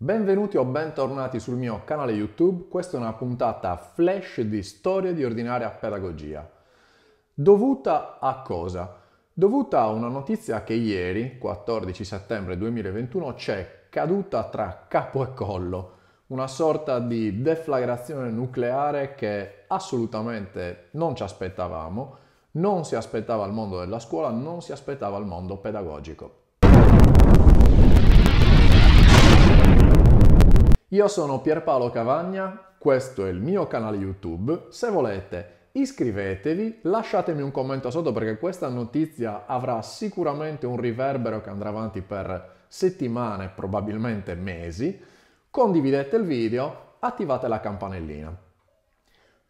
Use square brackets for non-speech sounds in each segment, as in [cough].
Benvenuti o bentornati sul mio canale YouTube, questa è una puntata flash di storia di ordinaria pedagogia. Dovuta a cosa? Dovuta a una notizia che ieri, 14 settembre 2021, c'è caduta tra capo e collo, una sorta di deflagrazione nucleare che assolutamente non ci aspettavamo, non si aspettava al mondo della scuola, non si aspettava al mondo pedagogico. Io sono Pierpaolo Cavagna, questo è il mio canale YouTube, se volete iscrivetevi, lasciatemi un commento sotto perché questa notizia avrà sicuramente un riverbero che andrà avanti per settimane, probabilmente mesi, condividete il video, attivate la campanellina.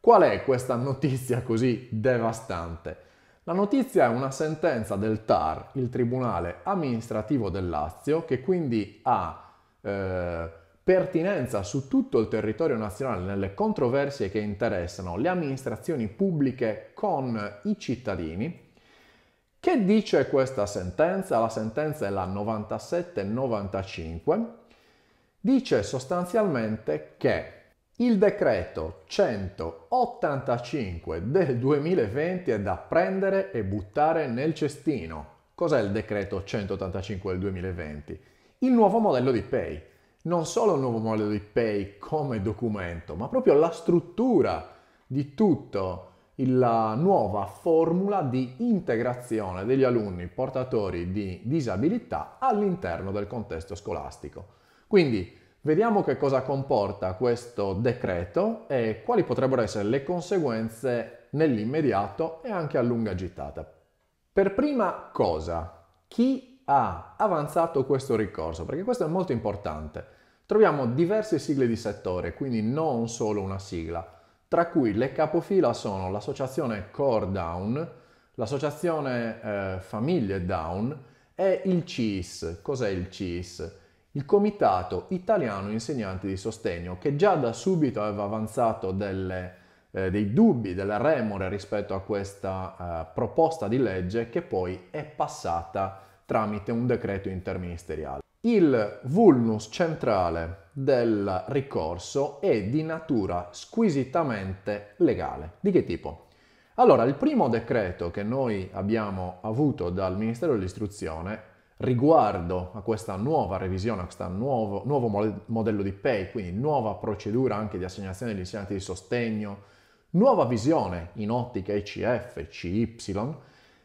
Qual è questa notizia così devastante? La notizia è una sentenza del TAR, il Tribunale Amministrativo del Lazio, che quindi ha eh, pertinenza su tutto il territorio nazionale nelle controversie che interessano le amministrazioni pubbliche con i cittadini. Che dice questa sentenza? La sentenza è la 9795. Dice sostanzialmente che il decreto 185 del 2020 è da prendere e buttare nel cestino. Cos'è il decreto 185 del 2020? Il nuovo modello di Pay non solo il nuovo modello di Pay come documento, ma proprio la struttura di tutta la nuova formula di integrazione degli alunni portatori di disabilità all'interno del contesto scolastico. Quindi vediamo che cosa comporta questo decreto e quali potrebbero essere le conseguenze nell'immediato e anche a lunga gittata. Per prima cosa, chi ha avanzato questo ricorso, perché questo è molto importante. Troviamo diverse sigle di settore, quindi non solo una sigla, tra cui le capofila sono l'associazione Core Down, l'associazione eh, Famiglie Down e il CIS. Cos'è il CIS? Il Comitato Italiano Insegnanti di Sostegno, che già da subito aveva avanzato delle, eh, dei dubbi, delle remore rispetto a questa eh, proposta di legge che poi è passata tramite un decreto interministeriale. Il vulnus centrale del ricorso è di natura squisitamente legale. Di che tipo? Allora, il primo decreto che noi abbiamo avuto dal Ministero dell'Istruzione riguardo a questa nuova revisione, a questo nuovo, nuovo modello di PEI, quindi nuova procedura anche di assegnazione degli insegnanti di sostegno, nuova visione in ottica ICF, CY,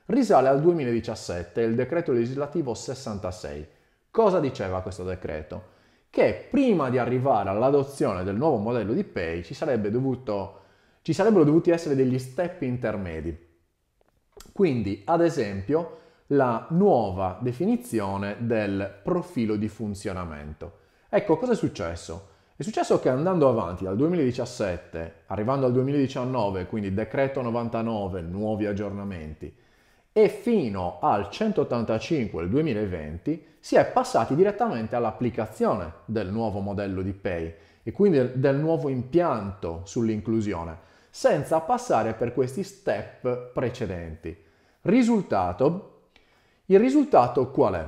risale al 2017, il decreto legislativo 66. Cosa diceva questo decreto? Che prima di arrivare all'adozione del nuovo modello di Pay ci, sarebbe dovuto, ci sarebbero dovuti essere degli step intermedi. Quindi, ad esempio, la nuova definizione del profilo di funzionamento. Ecco, cosa è successo? È successo che andando avanti dal 2017, arrivando al 2019, quindi decreto 99, nuovi aggiornamenti, e fino al 185 del 2020 si è passati direttamente all'applicazione del nuovo modello di Pay e quindi del nuovo impianto sull'inclusione, senza passare per questi step precedenti. Risultato? Il risultato qual è?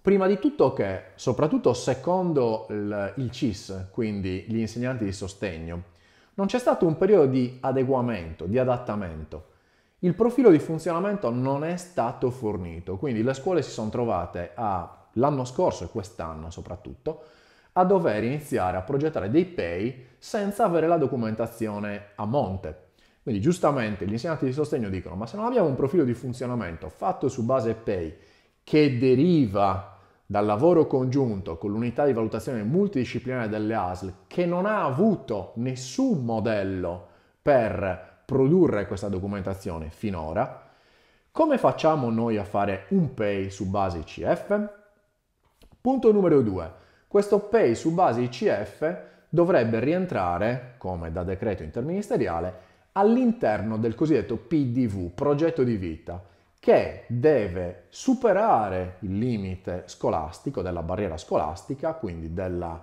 Prima di tutto che, soprattutto secondo il CIS, quindi gli insegnanti di sostegno, non c'è stato un periodo di adeguamento, di adattamento il profilo di funzionamento non è stato fornito, quindi le scuole si sono trovate a, l'anno scorso e quest'anno soprattutto a dover iniziare a progettare dei pay senza avere la documentazione a monte. Quindi giustamente gli insegnanti di sostegno dicono ma se non abbiamo un profilo di funzionamento fatto su base pay che deriva dal lavoro congiunto con l'unità di valutazione multidisciplinare delle ASL che non ha avuto nessun modello per produrre questa documentazione finora. Come facciamo noi a fare un pay su base ICF? Punto numero 2. Questo pay su base ICF dovrebbe rientrare, come da decreto interministeriale, all'interno del cosiddetto PDV, progetto di vita, che deve superare il limite scolastico, della barriera scolastica, quindi della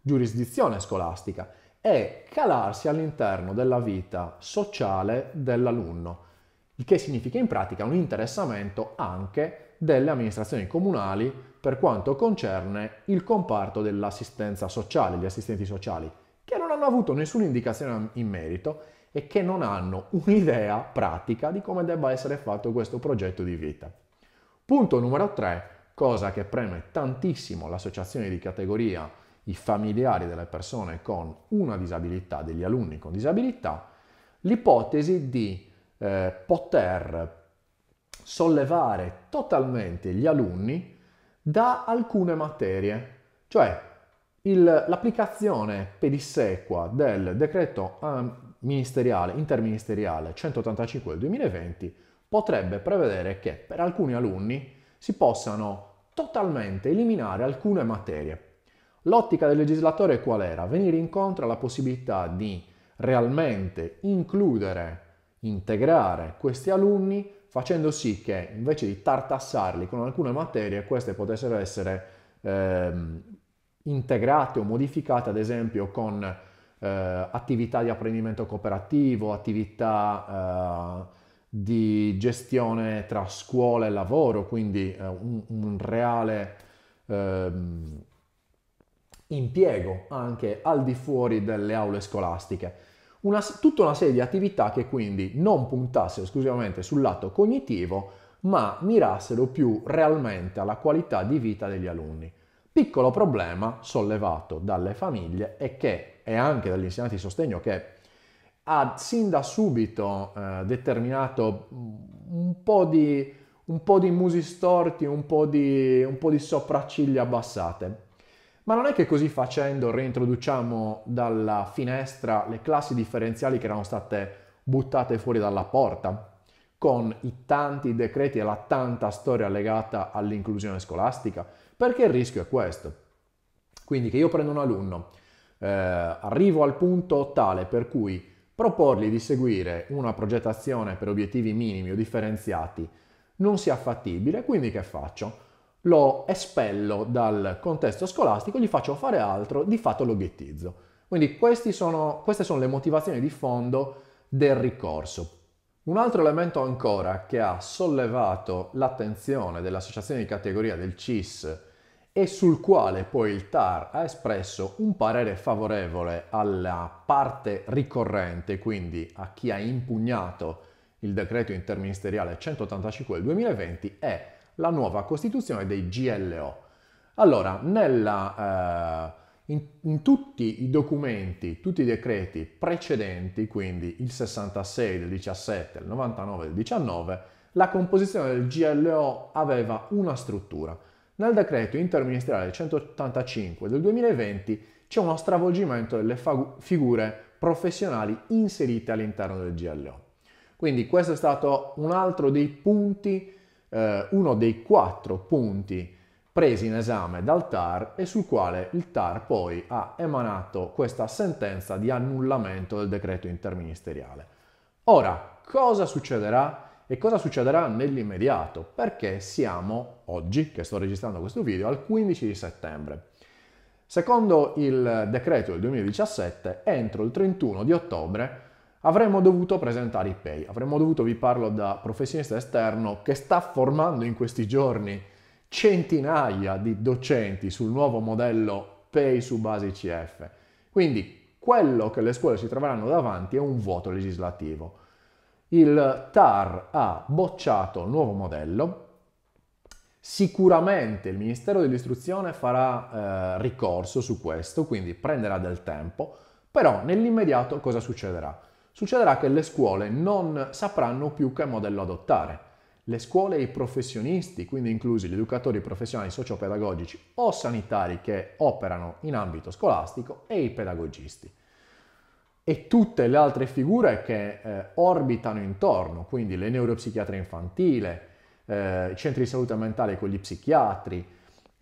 giurisdizione scolastica, è calarsi all'interno della vita sociale dell'alunno, il che significa in pratica un interessamento anche delle amministrazioni comunali per quanto concerne il comparto dell'assistenza sociale, gli assistenti sociali, che non hanno avuto nessuna indicazione in merito e che non hanno un'idea pratica di come debba essere fatto questo progetto di vita. Punto numero 3, cosa che preme tantissimo l'associazione di categoria i familiari delle persone con una disabilità, degli alunni con disabilità, l'ipotesi di eh, poter sollevare totalmente gli alunni da alcune materie, cioè il, l'applicazione pedissequa del decreto ehm, ministeriale, interministeriale 185 del 2020 potrebbe prevedere che per alcuni alunni si possano totalmente eliminare alcune materie, L'ottica del legislatore qual era? Venire incontro alla possibilità di realmente includere, integrare questi alunni facendo sì che invece di tartassarli con alcune materie queste potessero essere eh, integrate o modificate ad esempio con eh, attività di apprendimento cooperativo, attività eh, di gestione tra scuola e lavoro, quindi eh, un, un, reale ehm, impiego anche al di fuori delle aule scolastiche. Una, tutta una serie di attività che quindi non puntassero esclusivamente sul lato cognitivo, ma mirassero più realmente alla qualità di vita degli alunni. Piccolo problema sollevato dalle famiglie e che è anche dagli insegnanti di sostegno che ha sin da subito eh, determinato mm, un po, di, un po' di musi storti, un po' di, un po' di sopracciglia abbassate ma non è che così facendo reintroduciamo dalla finestra le classi differenziali che erano state buttate fuori dalla porta, con i tanti decreti e la tanta storia legata all'inclusione scolastica? Perché il rischio è questo. Quindi che io prendo un alunno, eh, arrivo al punto tale per cui proporgli di seguire una progettazione per obiettivi minimi o differenziati non sia fattibile, quindi che faccio? lo espello dal contesto scolastico, gli faccio fare altro, di fatto lo ghettizzo. Quindi sono, queste sono le motivazioni di fondo del ricorso. Un altro elemento ancora che ha sollevato l'attenzione dell'associazione di categoria del CIS e sul quale poi il TAR ha espresso un parere favorevole alla parte ricorrente, quindi a chi ha impugnato il decreto interministeriale 185 del 2020, è la nuova costituzione dei GLO. Allora, nella, eh, in, in, tutti i documenti, tutti i decreti precedenti, quindi il 66 il 17, il 99 il 19, la composizione del GLO aveva una struttura. Nel decreto interministeriale 185 del 2020 c'è uno stravolgimento delle figure professionali inserite all'interno del GLO. Quindi questo è stato un altro dei punti eh, uno dei quattro punti presi in esame dal TAR e sul quale il TAR poi ha emanato questa sentenza di annullamento del decreto interministeriale. Ora, cosa succederà e cosa succederà nell'immediato? Perché siamo oggi, che sto registrando questo video, al 15 settembre. Secondo il decreto del 2017, entro il 31 di ottobre avremmo dovuto presentare i pay, avremmo dovuto, vi parlo da professionista esterno che sta formando in questi giorni centinaia di docenti sul nuovo modello pay su base ICF. Quindi quello che le scuole si troveranno davanti è un vuoto legislativo. Il TAR ha bocciato il nuovo modello, Sicuramente il Ministero dell'Istruzione farà eh, ricorso su questo, quindi prenderà del tempo, però nell'immediato cosa succederà? succederà che le scuole non sapranno più che modello adottare. Le scuole e i professionisti, quindi inclusi gli educatori professionali sociopedagogici o sanitari che operano in ambito scolastico e i pedagogisti e tutte le altre figure che eh, orbitano intorno, quindi le neuropsichiatrie infantile, eh, i centri di salute mentale con gli psichiatri,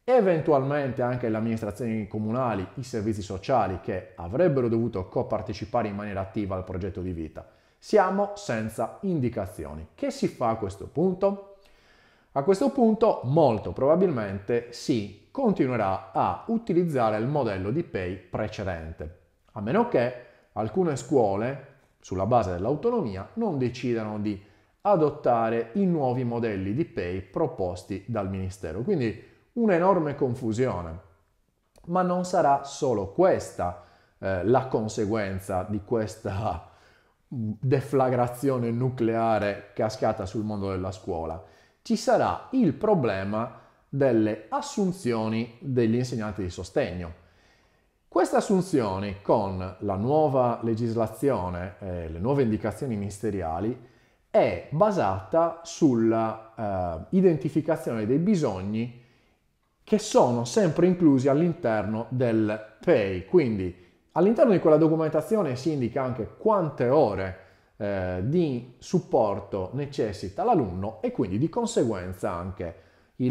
eventualmente anche le amministrazioni comunali, i servizi sociali che avrebbero dovuto copartecipare in maniera attiva al progetto di vita. Siamo senza indicazioni. Che si fa a questo punto? A questo punto molto probabilmente si continuerà a utilizzare il modello di pay precedente, a meno che alcune scuole, sulla base dell'autonomia, non decidano di adottare i nuovi modelli di pay proposti dal Ministero. Quindi un'enorme confusione. Ma non sarà solo questa eh, la conseguenza di questa mm, deflagrazione nucleare cascata sul mondo della scuola. Ci sarà il problema delle assunzioni degli insegnanti di sostegno. Queste assunzioni con la nuova legislazione e eh, le nuove indicazioni ministeriali è basata sulla eh, identificazione dei bisogni che sono sempre inclusi all'interno del pay. Quindi all'interno di quella documentazione si indica anche quante ore eh, di supporto necessita l'alunno e quindi di conseguenza anche il,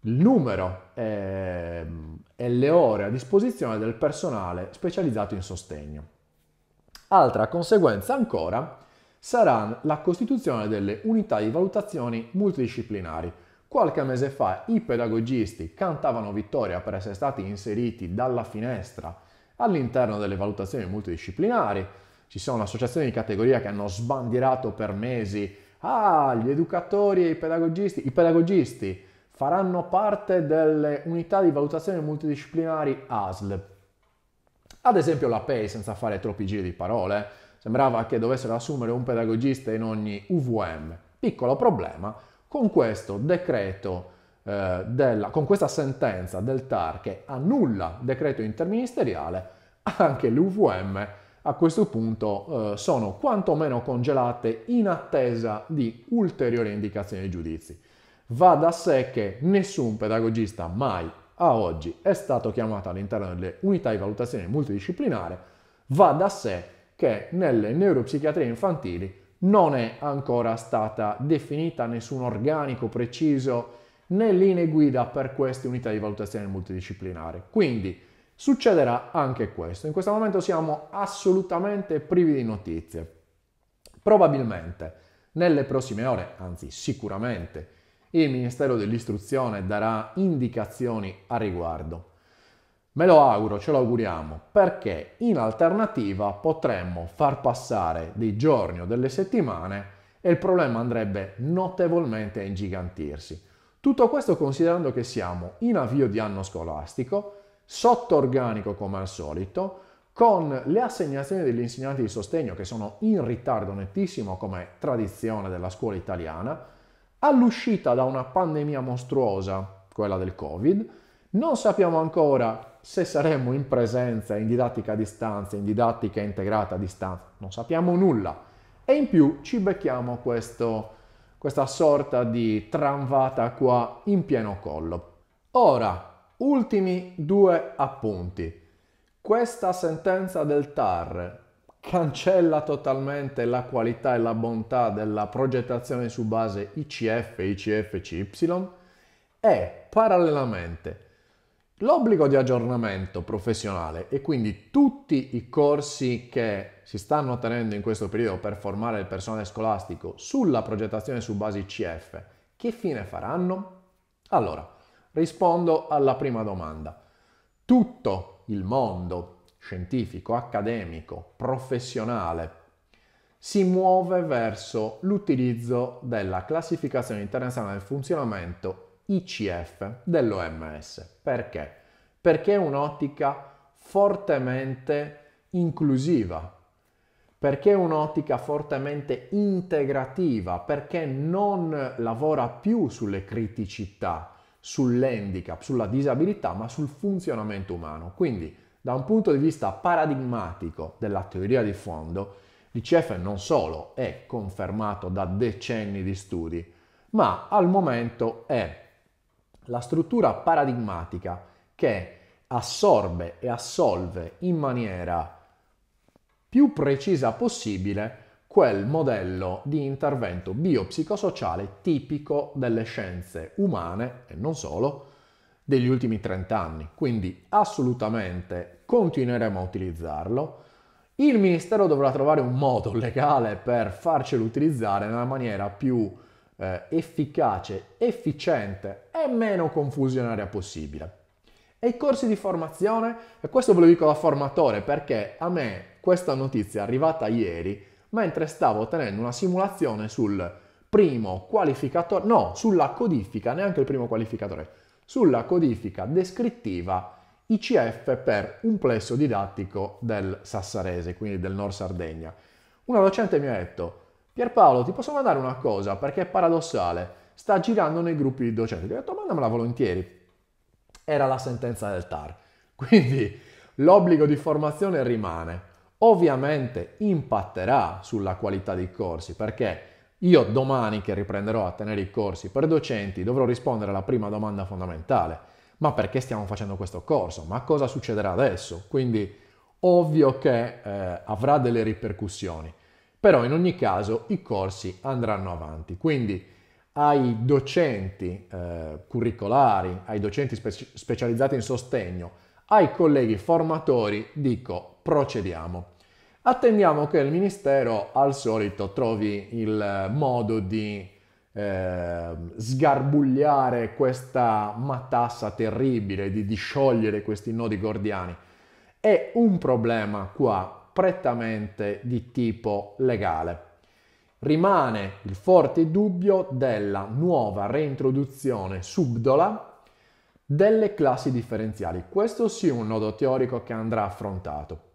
il numero eh, e le ore a disposizione del personale specializzato in sostegno. Altra conseguenza ancora sarà la costituzione delle unità di valutazioni multidisciplinari Qualche mese fa i pedagogisti cantavano vittoria per essere stati inseriti dalla finestra all'interno delle valutazioni multidisciplinari. Ci sono associazioni di categoria che hanno sbandierato per mesi, ah, gli educatori e i pedagogisti, i pedagogisti faranno parte delle unità di valutazione multidisciplinari ASL. Ad esempio la PEI, senza fare troppi giri di parole, eh, sembrava che dovessero assumere un pedagogista in ogni UVM. Piccolo problema, con questo decreto eh, della, con questa sentenza del TAR che annulla il decreto interministeriale, anche le UVM a questo punto eh, sono quantomeno congelate in attesa di ulteriori indicazioni e giudizi. Va da sé che nessun pedagogista mai a oggi è stato chiamato all'interno delle unità di valutazione multidisciplinare, va da sé che nelle neuropsichiatrie infantili non è ancora stata definita nessun organico preciso né linee guida per queste unità di valutazione multidisciplinare. Quindi succederà anche questo. In questo momento siamo assolutamente privi di notizie. Probabilmente nelle prossime ore, anzi sicuramente, il Ministero dell'Istruzione darà indicazioni a riguardo. Me lo auguro, ce lo auguriamo, perché in alternativa potremmo far passare dei giorni o delle settimane e il problema andrebbe notevolmente a ingigantirsi. Tutto questo considerando che siamo in avvio di anno scolastico, sotto organico come al solito, con le assegnazioni degli insegnanti di sostegno che sono in ritardo nettissimo come tradizione della scuola italiana, all'uscita da una pandemia mostruosa, quella del Covid, non sappiamo ancora se saremo in presenza, in didattica a distanza, in didattica integrata a distanza, non sappiamo nulla. E in più ci becchiamo questo, questa sorta di tramvata qua in pieno collo. Ora, ultimi due appunti. Questa sentenza del TAR cancella totalmente la qualità e la bontà della progettazione su base ICF, ICF, CY e parallelamente L'obbligo di aggiornamento professionale e quindi tutti i corsi che si stanno tenendo in questo periodo per formare il personale scolastico sulla progettazione su basi CF, che fine faranno? Allora, rispondo alla prima domanda. Tutto il mondo scientifico, accademico, professionale si muove verso l'utilizzo della classificazione internazionale del funzionamento ICF dell'OMS. Perché? Perché è un'ottica fortemente inclusiva, perché è un'ottica fortemente integrativa, perché non lavora più sulle criticità, sull'handicap, sulla disabilità, ma sul funzionamento umano. Quindi, da un punto di vista paradigmatico della teoria di fondo, l'ICF non solo è confermato da decenni di studi, ma al momento è la struttura paradigmatica che assorbe e assolve in maniera più precisa possibile quel modello di intervento biopsicosociale tipico delle scienze umane e non solo degli ultimi 30 anni. Quindi assolutamente continueremo a utilizzarlo. Il Ministero dovrà trovare un modo legale per farcelo utilizzare nella maniera più eh, efficace, efficiente e meno confusionaria possibile. E i corsi di formazione? E questo ve lo dico da formatore perché a me questa notizia è arrivata ieri mentre stavo tenendo una simulazione sul primo qualificatore, no, sulla codifica, neanche il primo qualificatore, sulla codifica descrittiva ICF per un plesso didattico del Sassarese, quindi del Nord Sardegna. Una docente mi ha detto, Pierpaolo, ti posso mandare una cosa perché è paradossale, sta girando nei gruppi di docenti. Gli ho detto mandamela volentieri. Era la sentenza del TAR. [laughs] Quindi l'obbligo di formazione rimane. Ovviamente impatterà sulla qualità dei corsi perché io domani che riprenderò a tenere i corsi per docenti dovrò rispondere alla prima domanda fondamentale. Ma perché stiamo facendo questo corso? Ma cosa succederà adesso? Quindi ovvio che eh, avrà delle ripercussioni però in ogni caso i corsi andranno avanti. Quindi ai docenti eh, curricolari, ai docenti spe specializzati in sostegno, ai colleghi formatori dico procediamo. Attendiamo che il Ministero al solito trovi il modo di eh, sgarbugliare questa matassa terribile, di disciogliere questi nodi gordiani. E un problema qua prettamente di tipo legale. Rimane il forte dubbio della nuova reintroduzione subdola delle classi differenziali. Questo sì è un nodo teorico che andrà affrontato.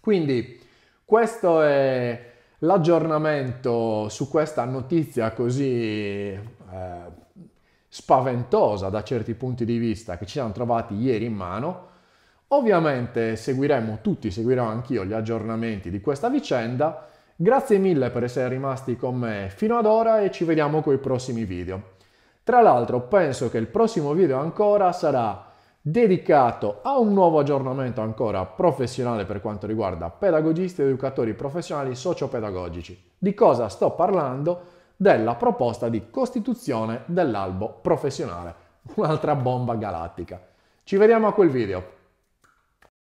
Quindi questo è l'aggiornamento su questa notizia così eh, spaventosa da certi punti di vista che ci siamo trovati ieri in mano Ovviamente seguiremo tutti, seguirò anch'io gli aggiornamenti di questa vicenda. Grazie mille per essere rimasti con me fino ad ora e ci vediamo coi prossimi video. Tra l'altro penso che il prossimo video ancora sarà dedicato a un nuovo aggiornamento ancora professionale per quanto riguarda pedagogisti ed educatori professionali sociopedagogici. Di cosa sto parlando? Della proposta di costituzione dell'albo professionale, [laughs] un'altra bomba galattica. Ci vediamo a quel video.